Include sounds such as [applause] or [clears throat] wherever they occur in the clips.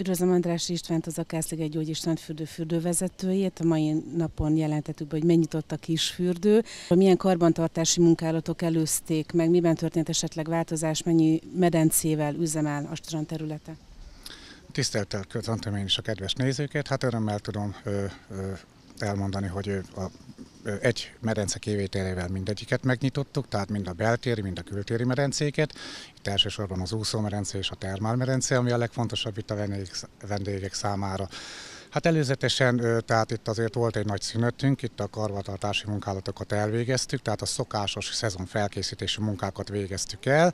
Üdvözlöm András Istvánt, az Akászligai Gyógy István fürdő fürdővezetőjét. A mai napon jelentettük be, hogy megnyitott a fürdő. Milyen karbantartási munkálatok előzték meg, miben történt esetleg változás, mennyi medencével üzemel a strand területe? Tiszteltel köszöntöm én is a kedves nézőket. Hát örömmel tudom ö, ö, elmondani, hogy a egy medence kivételével mindegyiket megnyitottuk, tehát mind a beltéri, mind a kültéri medencéket. Itt elsősorban az úszómedence és a termálmedence, ami a legfontosabb itt a vendégek számára. Hát előzetesen, tehát itt azért volt egy nagy szünetünk, itt a karvatartási munkálatokat elvégeztük, tehát a szokásos szezon felkészítési munkákat végeztük el.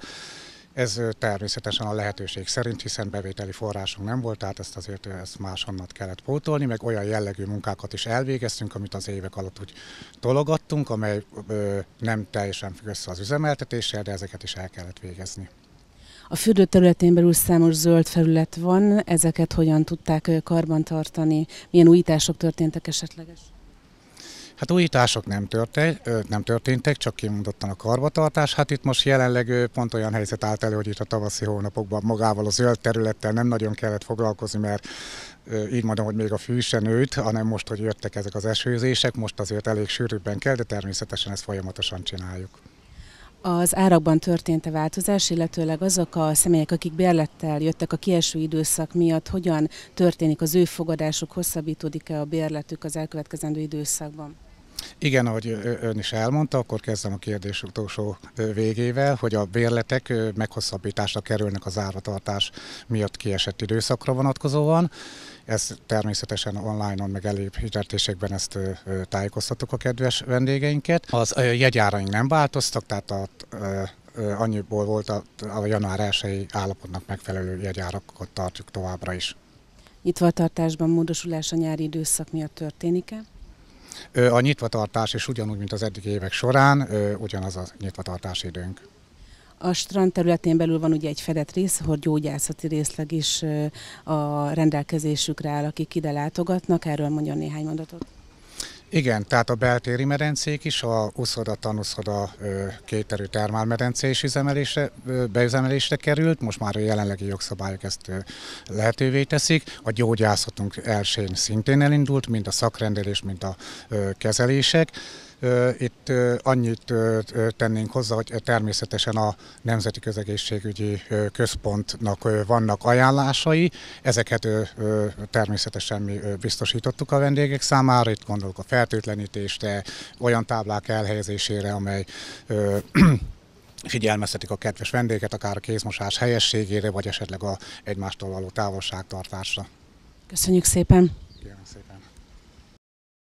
Ez természetesen a lehetőség szerint, hiszen bevételi forrásunk nem volt, tehát ezt azért ezt máshonnan kellett pótolni, meg olyan jellegű munkákat is elvégeztünk, amit az évek alatt úgy tologattunk, amely ö, nem teljesen függ össze az üzemeltetéssel, de ezeket is el kellett végezni. A fürdő területén belül számos zöld felület van, ezeket hogyan tudták karbantartani, milyen újítások történtek esetleges? Hát újítások nem, történt, nem történtek, csak kimondottan a karbatartás. Hát itt most jelenleg pont olyan helyzet állt elő, hogy itt a tavaszi hónapokban magával a zöld területtel nem nagyon kellett foglalkozni, mert így mondom, hogy még a fű se nőtt, hanem most, hogy jöttek ezek az esőzések, most azért elég sűrűbben kell, de természetesen ezt folyamatosan csináljuk. Az árakban történt a változás, illetőleg azok a személyek, akik bérlettel jöttek a kieső időszak miatt, hogyan történik az ő fogadásuk, hosszabbítódik-e a bérletük az elkövetkezendő időszakban? Igen, ahogy ön is elmondta, akkor kezdem a kérdés utolsó végével, hogy a bérletek meghosszabbításra kerülnek az áratartás miatt kiesett időszakra vonatkozóan. Ez természetesen online-on, meg elébb hirdetésekben ezt tájékoztattuk a kedves vendégeinket. Az jegyáraink nem változtak, tehát a annyiból volt a, a január 1 állapotnak megfelelő jegyárakat tartjuk továbbra is. Itt tartásban módosulás a nyári időszak miatt történik-e? A nyitvatartás is ugyanúgy, mint az eddigi évek során, ugyanaz a nyitvatartási időnk. A strand területén belül van ugye egy fedett rész, hogy gyógyászati részleg is a rendelkezésükre áll, akik ide látogatnak. Erről mondjon néhány mondatot. Igen, tehát a beltéri medencék is, a Uszoda tanuszoda kéterű termálmedencé is üzemelésre, beüzemelésre került, most már a jelenlegi jogszabályok ezt lehetővé teszik. A gyógyászatunk elsőn szintén elindult, mind a szakrendelés, mind a kezelések. Itt annyit tennénk hozzá, hogy természetesen a Nemzeti Közegészségügyi Központnak vannak ajánlásai, ezeket természetesen mi biztosítottuk a vendégek számára, itt gondolok a fertőtlenítésre, olyan táblák elhelyezésére, amely [clears throat] figyelmeztetik a kedves vendéget, akár a kézmosás helyességére, vagy esetleg a egymástól való távolságtartásra. Köszönjük szépen! Kérem szépen!